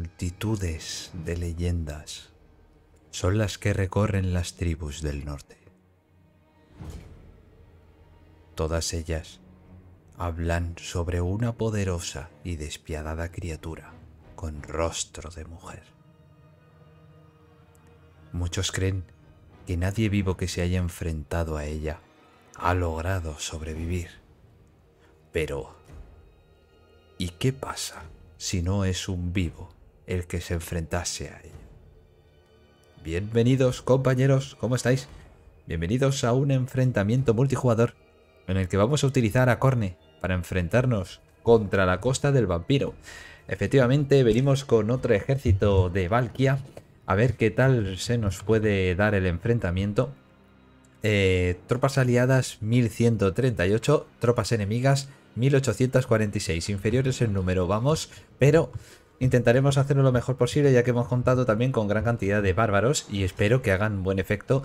multitudes de leyendas son las que recorren las tribus del norte. Todas ellas hablan sobre una poderosa y despiadada criatura con rostro de mujer. Muchos creen que nadie vivo que se haya enfrentado a ella ha logrado sobrevivir. Pero, ¿y qué pasa si no es un vivo el que se enfrentase a él. Bienvenidos compañeros, ¿cómo estáis? Bienvenidos a un enfrentamiento multijugador en el que vamos a utilizar a Corne para enfrentarnos contra la costa del vampiro. Efectivamente, venimos con otro ejército de Valkia a ver qué tal se nos puede dar el enfrentamiento. Eh, tropas aliadas 1138, tropas enemigas 1846, inferiores en número, vamos, pero Intentaremos hacerlo lo mejor posible ya que hemos contado también con gran cantidad de bárbaros y espero que hagan buen efecto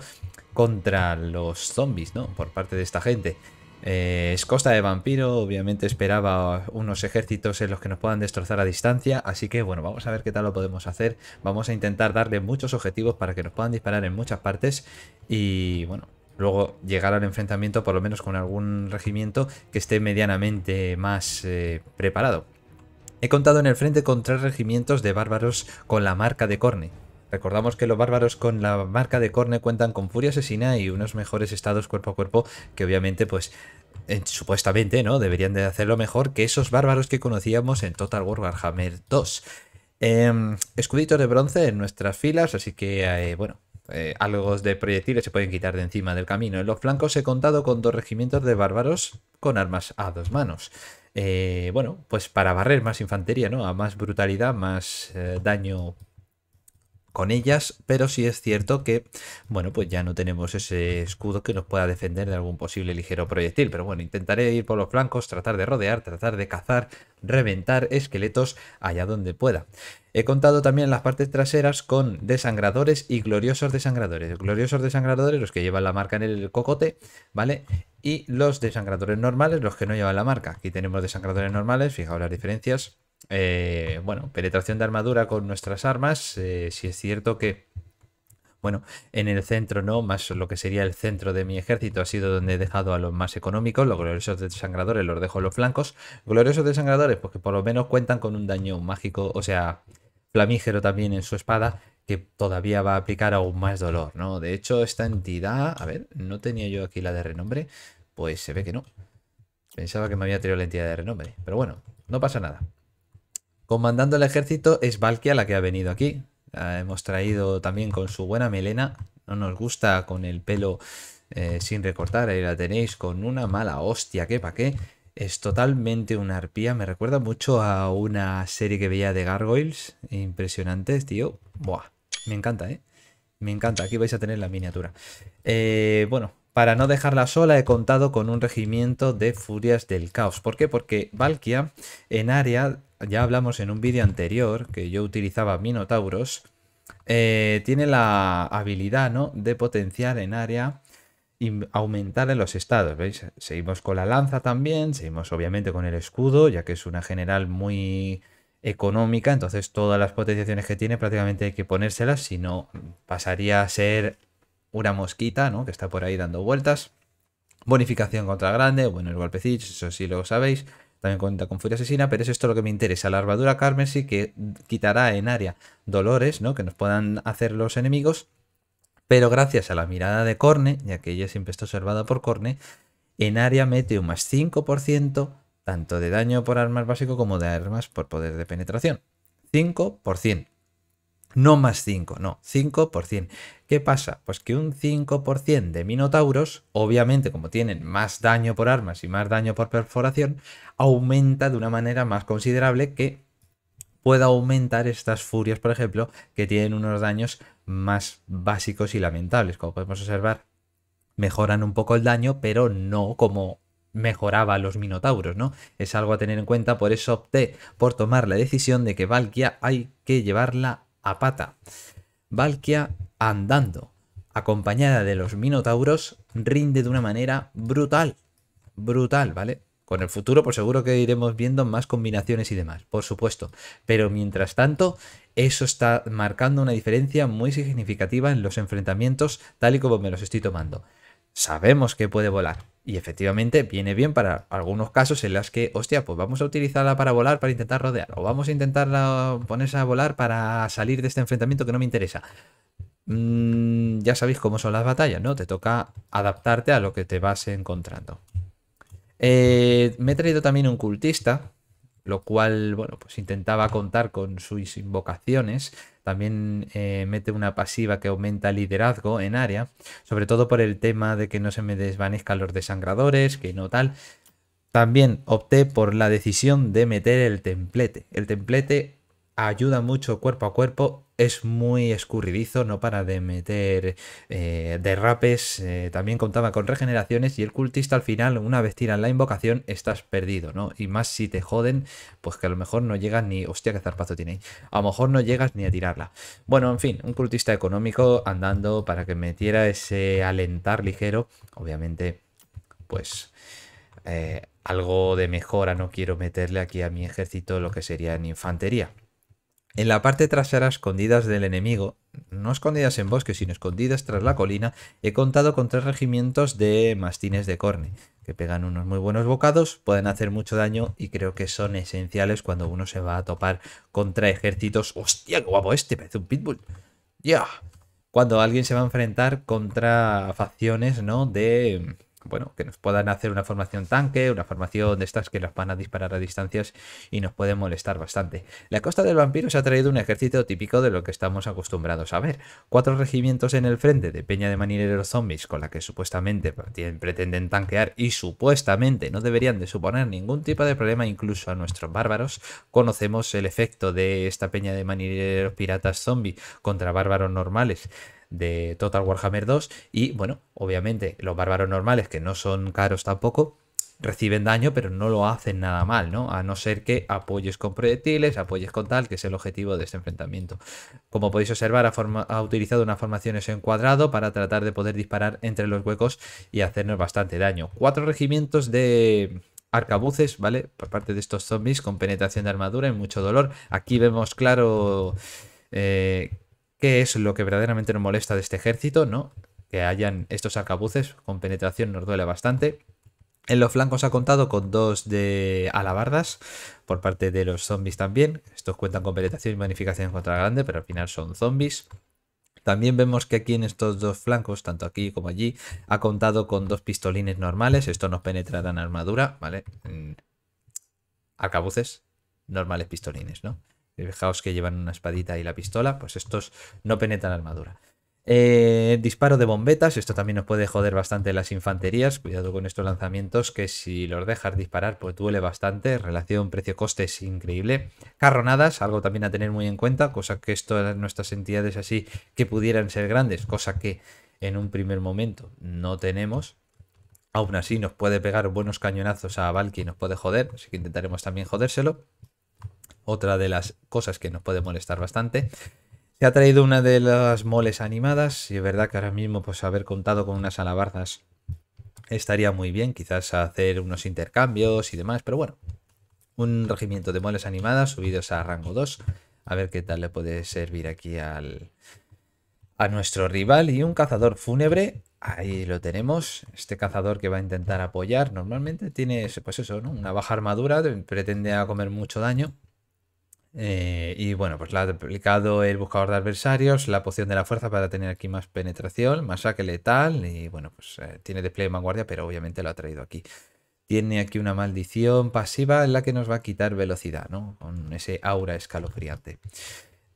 contra los zombies, ¿no? Por parte de esta gente. Eh, es costa de vampiro, obviamente esperaba unos ejércitos en los que nos puedan destrozar a distancia, así que bueno, vamos a ver qué tal lo podemos hacer. Vamos a intentar darle muchos objetivos para que nos puedan disparar en muchas partes y bueno, luego llegar al enfrentamiento por lo menos con algún regimiento que esté medianamente más eh, preparado. He contado en el frente con tres regimientos de bárbaros con la marca de Corne. Recordamos que los bárbaros con la marca de Corne cuentan con furia asesina y unos mejores estados cuerpo a cuerpo que obviamente pues supuestamente no deberían de hacerlo mejor que esos bárbaros que conocíamos en Total War Warhammer 2. Eh, em, escuditos de bronce en nuestras filas, así que eh, bueno, eh, algo de proyectiles se pueden quitar de encima del camino. En los flancos he contado con dos regimientos de bárbaros con armas a dos manos. Eh, bueno, pues para barrer más infantería, ¿no? A más brutalidad, más eh, daño con ellas, pero sí es cierto que, bueno, pues ya no tenemos ese escudo que nos pueda defender de algún posible ligero proyectil, pero bueno, intentaré ir por los flancos, tratar de rodear, tratar de cazar, reventar esqueletos allá donde pueda. He contado también las partes traseras con desangradores y gloriosos desangradores. Gloriosos desangradores, los que llevan la marca en el cocote, ¿vale? y los desangradores normales, los que no llevan la marca. Aquí tenemos desangradores normales, fijaos las diferencias. Eh, bueno, penetración de armadura con nuestras armas, eh, si es cierto que... Bueno, en el centro no, más lo que sería el centro de mi ejército ha sido donde he dejado a los más económicos, los gloriosos desangradores los dejo en los flancos. Gloriosos desangradores, porque pues por lo menos cuentan con un daño mágico, o sea, flamígero también en su espada, que todavía va a aplicar aún más dolor, ¿no? De hecho, esta entidad, a ver, no tenía yo aquí la de renombre, pues se ve que no. Pensaba que me había tirado la entidad de renombre. Pero bueno, no pasa nada. Comandando el ejército es Valkia la que ha venido aquí. La hemos traído también con su buena melena. No nos gusta con el pelo eh, sin recortar. Ahí la tenéis con una mala hostia. ¿Qué pa' qué? Es totalmente una arpía. Me recuerda mucho a una serie que veía de Gargoyles. Impresionantes, tío. Buah, me encanta, ¿eh? Me encanta. Aquí vais a tener la miniatura. Eh, bueno, para no dejarla sola he contado con un regimiento de furias del caos. ¿Por qué? Porque Valkia en área, ya hablamos en un vídeo anterior que yo utilizaba Minotauros, eh, tiene la habilidad ¿no? de potenciar en área y aumentar en los estados. ¿Veis? Seguimos con la lanza también, seguimos obviamente con el escudo, ya que es una general muy económica, entonces todas las potenciaciones que tiene prácticamente hay que ponérselas, si no pasaría a ser una mosquita, ¿no? Que está por ahí dando vueltas. Bonificación contra grande, bueno, el golpecito, eso sí lo sabéis. También cuenta con furia asesina, pero es esto lo que me interesa. La armadura carmesí que quitará en área dolores, ¿no? Que nos puedan hacer los enemigos. Pero gracias a la mirada de Corne, ya que ella siempre está observada por Corne, en área mete un más 5% tanto de daño por armas básico como de armas por poder de penetración. 5% no más 5, no, 5%. ¿Qué pasa? Pues que un 5% de minotauros, obviamente como tienen más daño por armas y más daño por perforación, aumenta de una manera más considerable que pueda aumentar estas furias, por ejemplo, que tienen unos daños más básicos y lamentables. Como podemos observar, mejoran un poco el daño, pero no como mejoraba los minotauros, ¿no? Es algo a tener en cuenta, por eso opté por tomar la decisión de que Valkia hay que llevarla a pata. Valkia andando, acompañada de los minotauros, rinde de una manera brutal. Brutal, ¿vale? Con el futuro, por seguro que iremos viendo más combinaciones y demás, por supuesto. Pero mientras tanto, eso está marcando una diferencia muy significativa en los enfrentamientos, tal y como me los estoy tomando sabemos que puede volar. Y efectivamente viene bien para algunos casos en las que, hostia, pues vamos a utilizarla para volar, para intentar rodear, o vamos a intentar ponerse a volar para salir de este enfrentamiento que no me interesa. Mm, ya sabéis cómo son las batallas, ¿no? Te toca adaptarte a lo que te vas encontrando. Eh, me he traído también un cultista, lo cual, bueno, pues intentaba contar con sus invocaciones. También eh, mete una pasiva que aumenta liderazgo en área, sobre todo por el tema de que no se me desvanezcan los desangradores, que no tal. También opté por la decisión de meter el templete. El templete ayuda mucho cuerpo a cuerpo, es muy escurridizo, no para de meter eh, derrapes, eh, también contaba con regeneraciones y el cultista al final, una vez tiran la invocación, estás perdido, ¿no? Y más si te joden, pues que a lo mejor no llegas ni... Hostia, qué zarpazo tiene ahí. A lo mejor no llegas ni a tirarla. Bueno, en fin, un cultista económico andando para que metiera ese alentar ligero, obviamente, pues... Eh, algo de mejora no quiero meterle aquí a mi ejército lo que sería en infantería. En la parte trasera, escondidas del enemigo, no escondidas en bosque, sino escondidas tras la colina, he contado con tres regimientos de mastines de corne, que pegan unos muy buenos bocados, pueden hacer mucho daño y creo que son esenciales cuando uno se va a topar contra ejércitos. ¡Hostia, qué guapo este! Parece un pitbull. ¡Ya! Cuando alguien se va a enfrentar contra facciones, ¿no? De bueno, que nos puedan hacer una formación tanque, una formación de estas que las van a disparar a distancias y nos pueden molestar bastante. La costa del vampiro se ha traído un ejército típico de lo que estamos acostumbrados a ver. Cuatro regimientos en el frente de peña de manileros zombies con la que supuestamente pretenden tanquear y supuestamente no deberían de suponer ningún tipo de problema incluso a nuestros bárbaros. Conocemos el efecto de esta peña de manileros piratas zombie contra bárbaros normales de Total Warhammer 2 y bueno, obviamente los bárbaros normales que no son caros tampoco reciben daño pero no lo hacen nada mal, ¿no? A no ser que apoyes con proyectiles, apoyes con tal, que es el objetivo de este enfrentamiento. Como podéis observar, ha, utilizado una formación en cuadrado para tratar de poder disparar entre los huecos y hacernos bastante daño. Cuatro regimientos de, arcabuces, ¿vale? Por parte de estos zombies con penetración de armadura y mucho dolor. Aquí vemos claro eh, ¿Qué es lo que verdaderamente nos molesta de este ejército? ¿No? Que hayan estos arcabuces con penetración nos duele bastante. En los flancos ha contado con dos de alabardas por parte de los zombies también. Estos cuentan con penetración y magnificación contra grande, pero al final son zombies. También vemos que aquí en estos dos flancos, tanto aquí como allí, ha contado con dos pistolines normales. Esto nos penetrará en armadura, ¿vale? Mm, arcabuces, normales pistolines, ¿no? Fijaos que llevan una espadita y la pistola, pues estos no penetran armadura. Eh, disparo de bombetas, esto también nos puede joder bastante las infanterías, cuidado con estos lanzamientos que si los dejas disparar pues duele bastante, relación precio-coste es increíble. Carronadas, algo también a tener muy en cuenta, cosa que esto nuestras entidades así que pudieran ser grandes, cosa que en un primer momento no tenemos. Aún así nos puede pegar buenos cañonazos a Valky y nos puede joder, así que intentaremos también jodérselo otra de las cosas que nos puede molestar bastante. Se ha traído una de las moles animadas y es verdad que ahora mismo pues haber contado con unas alabardas estaría muy bien, quizás hacer unos intercambios y demás, pero bueno, un regimiento de moles animadas subidos a rango 2, a ver qué tal le puede servir aquí al, a nuestro rival y un cazador fúnebre. Ahí lo tenemos, este cazador que va a intentar apoyar. Normalmente tiene, pues eso, una baja armadura, pretende a comer mucho daño. Eh, y bueno, pues la ha aplicado el buscador de adversarios, la poción de la fuerza para tener aquí más penetración, más saque letal. Y bueno, pues eh, tiene despliegue de vanguardia, pero obviamente lo ha traído aquí. Tiene aquí una maldición pasiva en la que nos va a quitar velocidad, ¿no? Con ese aura escalofriante.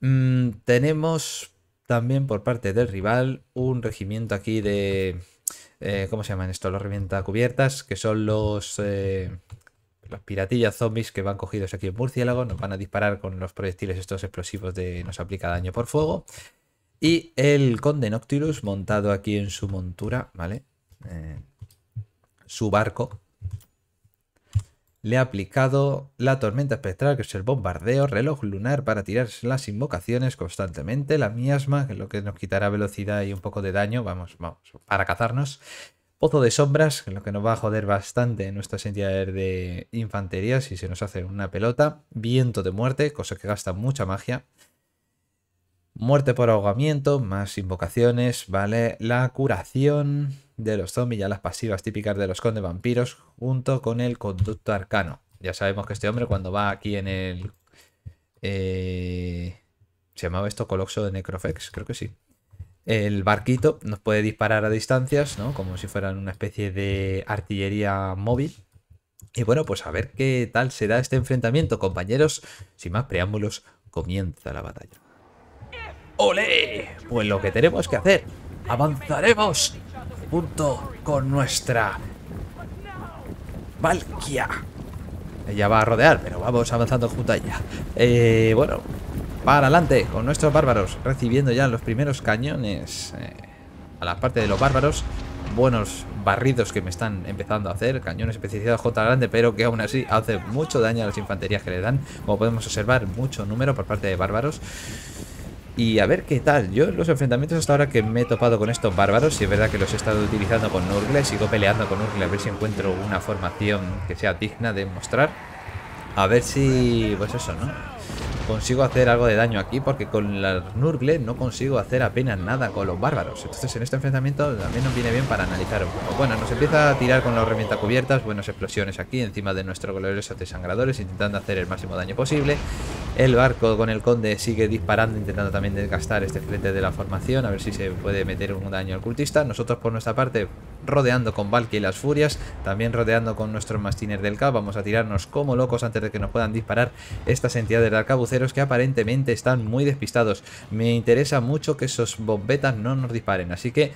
Mm, tenemos también por parte del rival un regimiento aquí de. Eh, ¿Cómo se llaman esto? Los revienta cubiertas, que son los los piratillas zombies que van cogidos aquí en Murciélago nos van a disparar con los proyectiles estos explosivos de nos aplica daño por fuego. Y el conde Noctilus montado aquí en su montura, ¿vale? Eh, su barco. Le ha aplicado la tormenta espectral, que es el bombardeo, reloj lunar para tirar las invocaciones constantemente, la miasma, que es lo que nos quitará velocidad y un poco de daño, vamos, vamos, para cazarnos. Pozo de sombras, lo que nos va a joder bastante en nuestra entidades de infantería si se nos hace una pelota. Viento de muerte, cosa que gasta mucha magia. Muerte por ahogamiento, más invocaciones, ¿vale? La curación de los zombies, ya las pasivas típicas de los conde vampiros, junto con el conducto arcano. Ya sabemos que este hombre cuando va aquí en el... Eh, ¿Se llamaba esto Coloxo de Necrofex? Creo que sí. El barquito nos puede disparar a distancias, ¿no? Como si fueran una especie de artillería móvil. Y bueno, pues a ver qué tal será este enfrentamiento, compañeros. Sin más preámbulos, comienza la batalla. ¡Ole! Pues lo que tenemos que hacer, avanzaremos junto con nuestra Valkia. Ella va a rodear, pero vamos avanzando junto a ella. Eh, bueno, para adelante con nuestros bárbaros. Recibiendo ya los primeros cañones. Eh, a la parte de los bárbaros. Buenos barridos que me están empezando a hacer. Cañones especializados J grande, pero que aún así hace mucho daño a las infanterías que le dan. Como podemos observar, mucho número por parte de bárbaros. Y a ver qué tal, yo los enfrentamientos hasta ahora que me he topado con estos bárbaros, si es verdad que los he estado utilizando con Urgle. sigo peleando con Urgle a ver si encuentro una formación que sea digna de mostrar. A ver si, pues eso, ¿no? consigo hacer algo de daño aquí porque con la Nurgle no consigo hacer apenas nada con los bárbaros. Entonces en este enfrentamiento también nos viene bien para analizar un poco. Bueno, nos empieza a tirar con la herramienta cubiertas, buenas explosiones aquí encima de nuestros gloriosos desangradores intentando hacer el máximo daño posible. El barco con el conde sigue disparando intentando también desgastar este frente de la formación a ver si se puede meter un daño al cultista. Nosotros por nuestra parte rodeando con Valky y las furias, también rodeando con nuestros mastines del K. Vamos a tirarnos como locos antes de que nos puedan disparar estas entidades del arcabucero que aparentemente están muy despistados. Me interesa mucho que esos bombetas no nos disparen, así que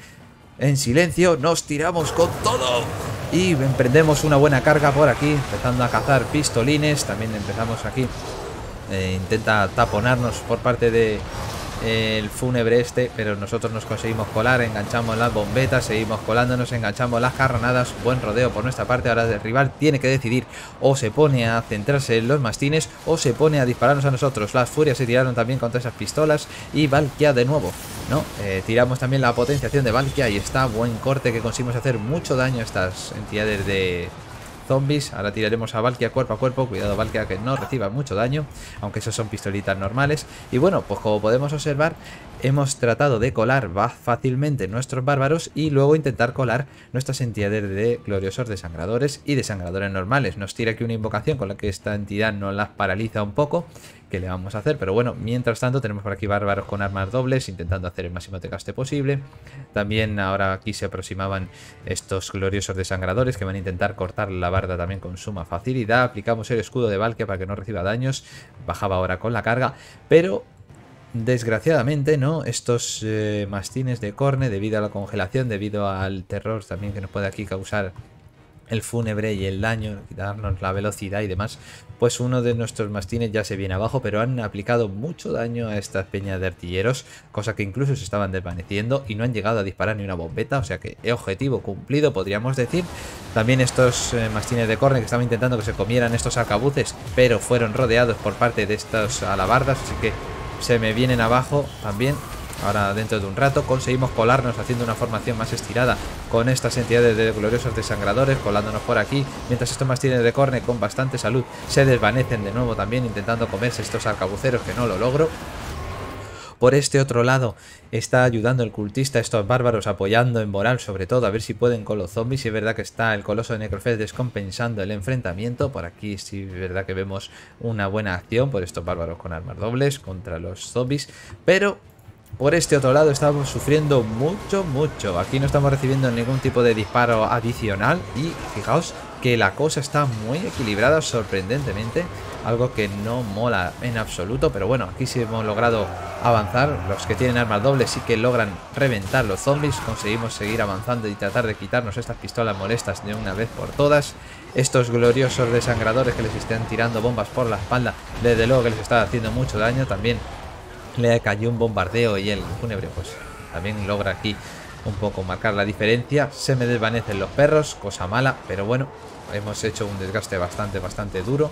en silencio nos tiramos con todo y emprendemos una buena carga por aquí, empezando a cazar pistolines, también empezamos aquí. Eh, intenta taponarnos por parte de, el fúnebre este, pero nosotros nos conseguimos colar, enganchamos las bombetas, seguimos colándonos, enganchamos las carranadas, buen rodeo por nuestra parte, ahora el rival tiene que decidir o se pone a centrarse en los mastines o se pone a dispararnos a nosotros, las furias se tiraron también contra esas pistolas y Valkia de nuevo, ¿no? Eh, tiramos también la potenciación de Valkia y está buen corte que conseguimos hacer mucho daño a estas entidades de zombies. Ahora tiraremos a Valkia cuerpo a cuerpo. Cuidado Valkia que no reciba mucho daño, aunque esos son pistolitas normales. Y bueno, pues como podemos observar, hemos tratado de colar fácilmente nuestros bárbaros y luego intentar colar nuestras entidades de gloriosos desangradores y desangradores normales. Nos tira aquí una invocación con la que esta entidad nos las paraliza un poco que le vamos a hacer. Pero bueno, mientras tanto tenemos por aquí bárbaros con armas dobles, intentando hacer el máximo de caste posible. También ahora aquí se aproximaban estos gloriosos desangradores que van a intentar cortar la barda también con suma facilidad. Aplicamos el escudo de Valkia para que no reciba daños. Bajaba ahora con la carga, pero desgraciadamente, ¿no? Estos eh, mastines de corne, debido a la congelación, debido al terror también que nos puede aquí causar el fúnebre y el daño, quitarnos la velocidad y demás, pues uno de nuestros mastines ya se viene abajo, pero han aplicado mucho daño a estas peñas de artilleros, cosa que incluso se estaban desvaneciendo y no han llegado a disparar ni una bombeta, o sea que objetivo cumplido podríamos decir. También estos eh, mastines de corne que estaban intentando que se comieran estos arcabuces, pero fueron rodeados por parte de estas alabardas, así que se me vienen abajo también Ahora dentro de un rato conseguimos colarnos haciendo una formación más estirada con estas entidades de gloriosos desangradores colándonos por aquí. Mientras estos mastines de corne con bastante salud se desvanecen de nuevo también intentando comerse estos arcabuceros que no lo logro. Por este otro lado, está ayudando el cultista a estos bárbaros, apoyando en moral sobre todo, a ver si pueden con los zombies. Y es verdad que está el coloso de Necrofed descompensando el enfrentamiento. Por aquí sí es verdad que vemos una buena acción por estos bárbaros con armas dobles contra los zombies. Pero por este otro lado estamos sufriendo mucho, mucho. Aquí no estamos recibiendo ningún tipo de disparo adicional y fijaos que la cosa está muy equilibrada sorprendentemente. Algo que no mola en absoluto, pero bueno, aquí sí hemos logrado avanzar. Los que tienen armas dobles sí que logran reventar los zombies. Conseguimos seguir avanzando y tratar de quitarnos estas pistolas molestas de una vez por todas. Estos gloriosos desangradores que les están tirando bombas por la espalda, desde luego que les está haciendo mucho daño. También le cayó un bombardeo y el fúnebre pues también logra aquí un poco marcar la diferencia. Se me desvanecen los perros, cosa mala, pero bueno, hemos hecho un desgaste bastante, bastante duro.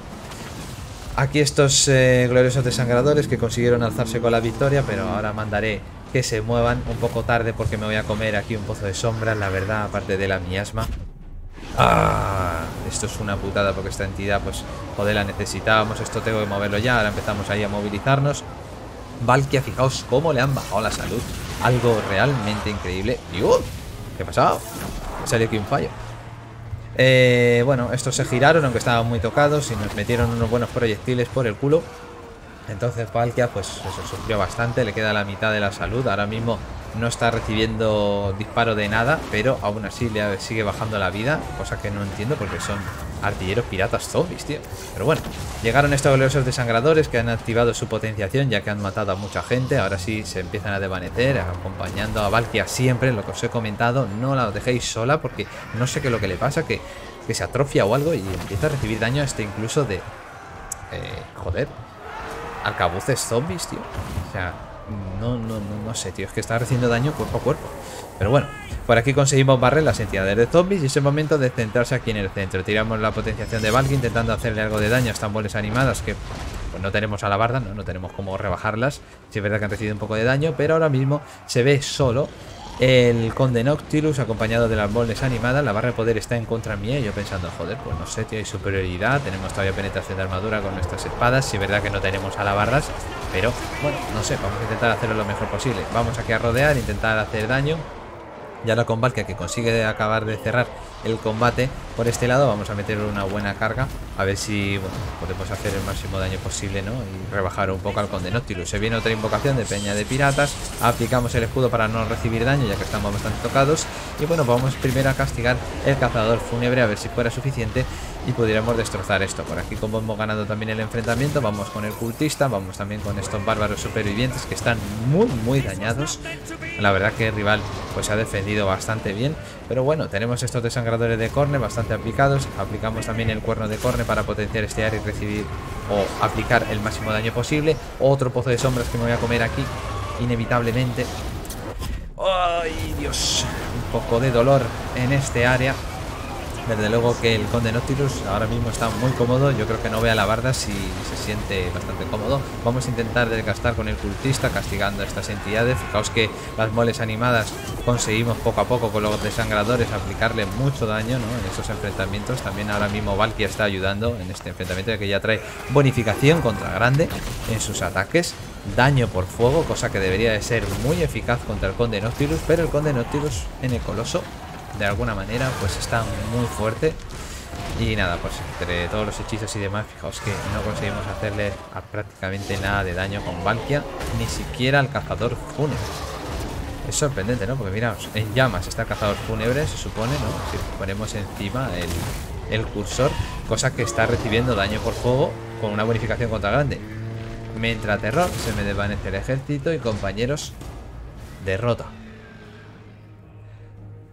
Aquí estos eh, gloriosos desangradores que consiguieron alzarse con la victoria, pero ahora mandaré que se muevan un poco tarde porque me voy a comer aquí un pozo de sombra, la verdad, aparte de la miasma. Ah, esto es una putada porque esta entidad, pues, joder, la necesitábamos. Esto tengo que moverlo ya. Ahora empezamos ahí a movilizarnos. Valkia, fijaos cómo le han bajado la salud. Algo realmente increíble. ¡Dios! Uh, ¿Qué ha pasado? Salió aquí un fallo. Eh, bueno, estos se giraron, aunque estaban muy tocados y nos metieron unos buenos proyectiles por el culo. Entonces Valkia, pues eso, sufrió bastante, le queda la mitad de la salud, ahora mismo no está recibiendo disparo de nada, pero aún así le sigue bajando la vida, cosa que no entiendo porque son artilleros piratas zombies, tío. Pero bueno, llegaron estos oleosos desangradores que han activado su potenciación ya que han matado a mucha gente, ahora sí se empiezan a devanecer acompañando a Valkia siempre, lo que os he comentado, no la dejéis sola porque no sé qué es lo que le pasa, que, se atrofia o algo y empieza a recibir daño este incluso de... Eh, joder, arcabuces zombies, tío. O sea, no, no, no, sé, tío. Es que está recibiendo daño cuerpo a cuerpo. Pero bueno, por aquí conseguimos barrer las entidades de zombies y es el momento de centrarse aquí en el centro. Tiramos la potenciación de Valky intentando hacerle algo de daño a estas bolas animadas que pues, no tenemos a la barda, no, tenemos cómo rebajarlas. Si es verdad que han recibido un poco de daño, pero ahora mismo se ve solo el conde Noctilus, acompañado de las moldes animadas, la barra de poder está en contra mía. yo pensando, joder, pues no sé, tío, hay superioridad. Tenemos todavía penetración de armadura con nuestras espadas. Si es verdad que no tenemos alabardas, pero bueno, no sé, vamos a intentar hacerlo lo mejor posible. Vamos aquí a rodear, intentar hacer daño. Ya la Valkia que consigue acabar de cerrar el combate por este lado. Vamos a meter una buena carga. A ver si podemos hacer el máximo daño posible, ¿no? Y rebajar un poco al Conde Se viene otra invocación de Peña de Piratas. Aplicamos el escudo para no recibir daño, ya que estamos bastante tocados. Y bueno, vamos primero a castigar el cazador fúnebre, a ver si fuera suficiente. Y pudiéramos destrozar esto. Por aquí, como hemos ganado también el enfrentamiento, vamos con el cultista. Vamos también con estos bárbaros supervivientes que están muy, muy dañados. La verdad que el rival pues ha defendido bastante bien. Pero bueno, tenemos estos de de corne bastante aplicados. Aplicamos también el cuerno de corne para potenciar este área y recibir o aplicar el máximo daño posible. Otro pozo de sombras que me voy a comer aquí, inevitablemente. ¡Ay, Dios! Un poco de dolor en este área. Desde luego que el Conde Nautilus ahora mismo está muy cómodo. Yo creo que no ve a la barda si se siente bastante cómodo. Vamos a intentar desgastar con el cultista, castigando a estas entidades. Fijaos que las moles animadas conseguimos poco a poco con los desangradores aplicarle mucho daño en estos enfrentamientos. También ahora mismo Valkyria está ayudando en este enfrentamiento, que ya trae bonificación contra grande en sus ataques daño por fuego, cosa que debería de ser muy eficaz contra el Conde Noctilus, pero el Conde Noctilus en el Coloso de alguna manera, pues está muy fuerte. Y nada, pues entre todos los hechizos y demás, fijaos que no conseguimos hacerle a prácticamente nada de daño con Valkia, ni siquiera al cazador fúnebre. Es sorprendente, ¿no? Porque miraos, en llamas está el cazador fúnebre, se supone, ¿no? Si ponemos encima el, el cursor, cosa que está recibiendo daño por fuego con una bonificación contra grande. Me entra terror, se me desvanece el ejército y compañeros, derrota.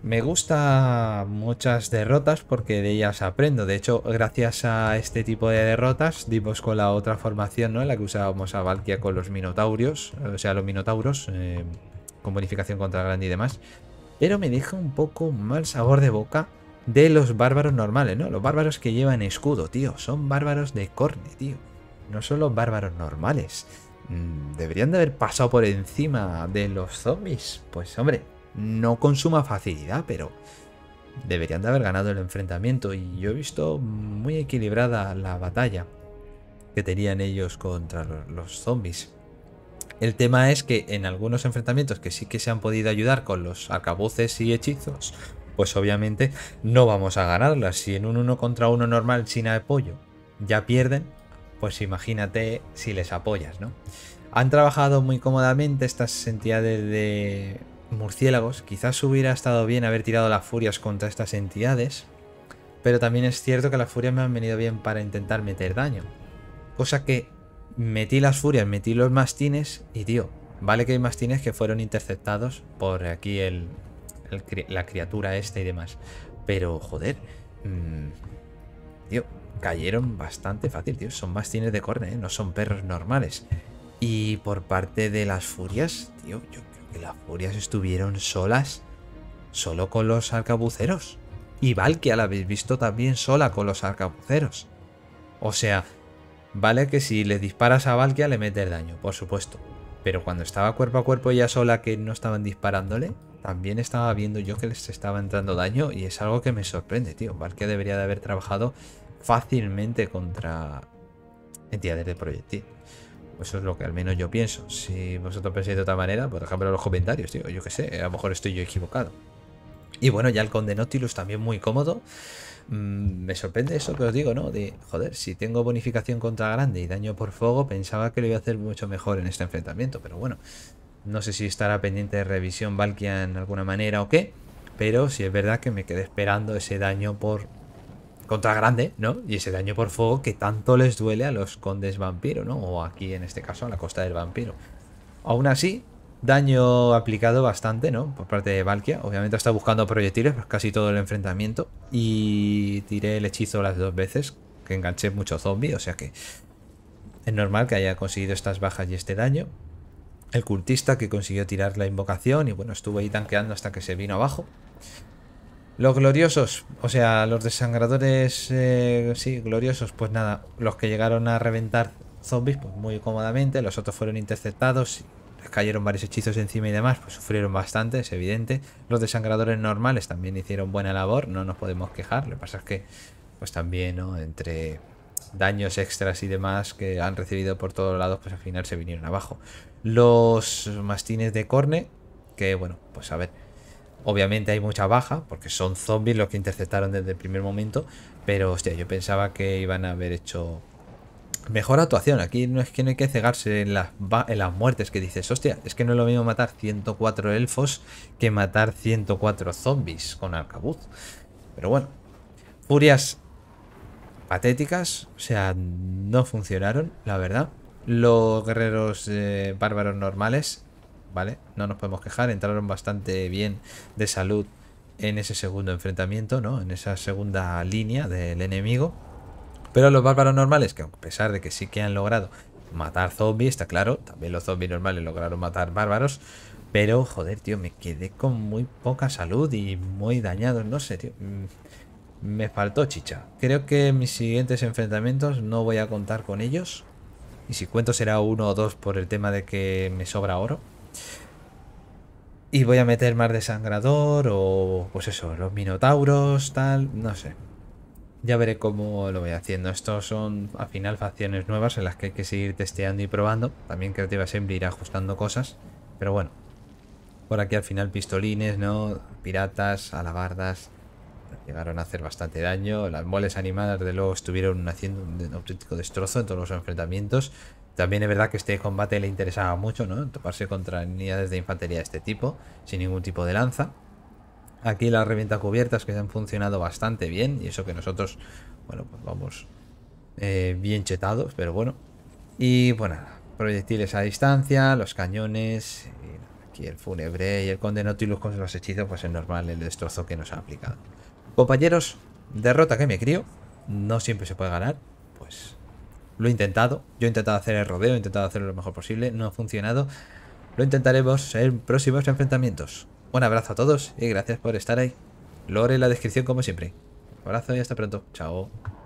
Me gusta muchas derrotas porque de ellas aprendo. De hecho, gracias a este tipo de derrotas, dimos con la otra formación, ¿no? En la que usábamos a Valkia con los Minotaurios, o sea, los Minotauros, eh, con bonificación contra Grande y demás. Pero me deja un poco mal sabor de boca de los bárbaros normales, ¿no? Los bárbaros que llevan escudo, tío. Son bárbaros de corne, tío. No son los bárbaros normales. Mm, deberían de haber pasado por encima de los zombies. Pues hombre, no con suma facilidad, pero deberían de haber ganado el enfrentamiento y yo he visto muy equilibrada la batalla que tenían ellos contra los zombies. El tema es que en algunos enfrentamientos que sí que se han podido ayudar con los arcabuces y hechizos, pues obviamente no vamos a ganarlas. Si en un uno contra uno normal sin apoyo ya pierden, pues imagínate si les apoyas, ¿no? Han trabajado muy cómodamente estas entidades de murciélagos, quizás hubiera estado bien haber tirado las furias contra estas entidades, pero también es cierto que las furias me han venido bien para intentar meter daño. Cosa que metí las furias, metí los mastines y tío, vale que hay mastines que fueron interceptados por aquí el, la criatura esta y demás, pero joder, mm, tío, cayeron bastante fácil, tío, son mastines de corne, ¿eh? no son perros normales. Y por parte de las furias, tío, yo que las furias estuvieron solas, solo con los arcabuceros. Y Valkia la habéis visto también sola con los arcabuceros. O sea, vale que si le disparas a Valkia le metes daño, por supuesto. Pero cuando estaba cuerpo a cuerpo ella sola que no estaban disparándole, también estaba viendo yo que les estaba entrando daño y es algo que me sorprende, tío. Valkia debería de haber trabajado fácilmente contra entidades de proyectil. Eso es lo que al menos yo pienso. Si vosotros pensáis de otra manera, por ejemplo los comentarios, tío. Yo qué sé, a lo mejor estoy yo equivocado. Y bueno, ya el conde también muy cómodo. Mm, me sorprende eso que os digo, ¿no? De, joder, si tengo bonificación contra grande y daño por fuego, pensaba que lo iba a hacer mucho mejor en este enfrentamiento. Pero bueno, no sé si estará pendiente de revisión Valkia en alguna manera o qué. Pero si es verdad que me quedé esperando ese daño por contra grande, ¿no? Y ese daño por fuego que tanto les duele a los condes vampiro, ¿no? O aquí en este caso a la costa del vampiro. Aún así, daño aplicado bastante, ¿no? Por parte de Valkia. Obviamente está buscando proyectiles por pues casi todo el enfrentamiento. Y tiré el hechizo las dos veces, que enganché mucho zombie, o sea que es normal que haya conseguido estas bajas y este daño. El cultista que consiguió tirar la invocación y bueno, estuvo ahí tanqueando hasta que se vino abajo. Los gloriosos, o sea, los desangradores, eh, sí, gloriosos, pues nada, los que llegaron a reventar zombies, pues muy cómodamente, los otros fueron interceptados, les cayeron varios hechizos encima y demás, pues sufrieron bastante, es evidente. Los desangradores normales también hicieron buena labor, no nos podemos quejar, lo que pasa es que, pues también, ¿no? Entre daños extras y demás que han recibido por todos lados, pues al final se vinieron abajo. Los mastines de corne, que bueno, pues a ver Obviamente hay mucha baja, porque son zombies los que interceptaron desde el primer momento, pero hostia, yo pensaba que iban a haber hecho mejor actuación. Aquí no es que no hay que cegarse en las, en las muertes que dices, hostia, es que no es lo mismo matar 104 elfos que matar 104 zombies con arcabuz. Pero bueno, furias patéticas, o sea, no funcionaron, la verdad. Los guerreros eh, bárbaros normales ¿vale? No nos podemos quejar, entraron bastante bien de salud en ese segundo enfrentamiento, ¿no? En esa segunda línea del enemigo. Pero los bárbaros normales, que a pesar de que sí que han logrado matar zombies, está claro, también los zombies normales lograron matar bárbaros, pero joder, tío, me quedé con muy poca salud y muy dañado, no sé, tío. Mm, me faltó chicha. Creo que en mis siguientes enfrentamientos no voy a contar con ellos. Y si cuento será uno o dos por el tema de que me sobra oro. Y voy a meter más sangrador o pues eso, los minotauros, tal, no sé. Ya veré cómo lo voy haciendo. Estos son al final facciones nuevas en las que hay que seguir testeando y probando. También Creativa siempre irá ajustando cosas. Pero bueno, por aquí al final pistolines, ¿no? Piratas, alabardas, llegaron a hacer bastante daño. Las moles animadas, de luego, estuvieron haciendo un auténtico destrozo en todos los enfrentamientos. También es verdad que este combate le interesaba mucho, ¿no? Toparse contra unidades de infantería de este tipo, sin ningún tipo de lanza. Aquí las revienta cubiertas que han funcionado bastante bien, y eso que nosotros, bueno, pues vamos eh, bien chetados, pero bueno. Y bueno, proyectiles a distancia, los cañones, aquí el fúnebre y el conde con los hechizos, pues es normal el destrozo que nos ha aplicado. Compañeros, derrota que me crío. No siempre se puede ganar. Pues lo he intentado. Yo he intentado hacer el rodeo, he intentado hacerlo lo mejor posible. No ha funcionado. Lo intentaremos en próximos enfrentamientos. Un abrazo a todos y gracias por estar ahí. Lore en la descripción como siempre. abrazo y hasta pronto. Chao.